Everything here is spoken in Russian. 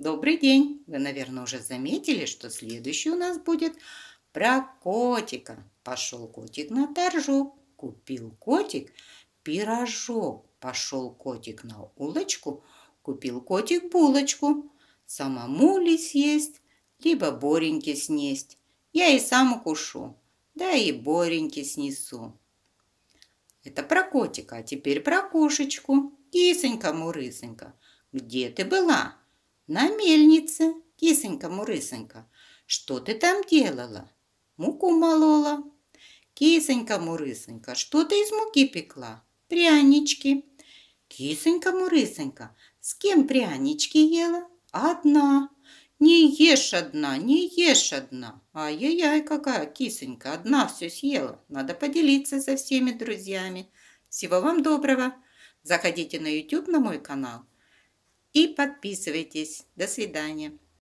Добрый день! Вы, наверное, уже заметили, что следующий у нас будет про котика. Пошел котик на торжок, купил котик пирожок. Пошел котик на улочку, купил котик булочку. Самому ли съесть, либо Бореньке снесть. Я и сам укушу, да и Бореньке снесу. Это про котика, а теперь про кошечку. Кисонька-мурысонька, где ты была? На мельнице, кисонька-мурысонька, что ты там делала? Муку молола. Кисонька-мурысонька, что ты из муки пекла? Прянички. Кисонька-мурысонька, с кем прянички ела? Одна. Не ешь одна, не ешь одна. Ай-яй-яй, какая кисонька, одна все съела. Надо поделиться со всеми друзьями. Всего вам доброго. Заходите на YouTube на мой канал и подписывайтесь. До свидания.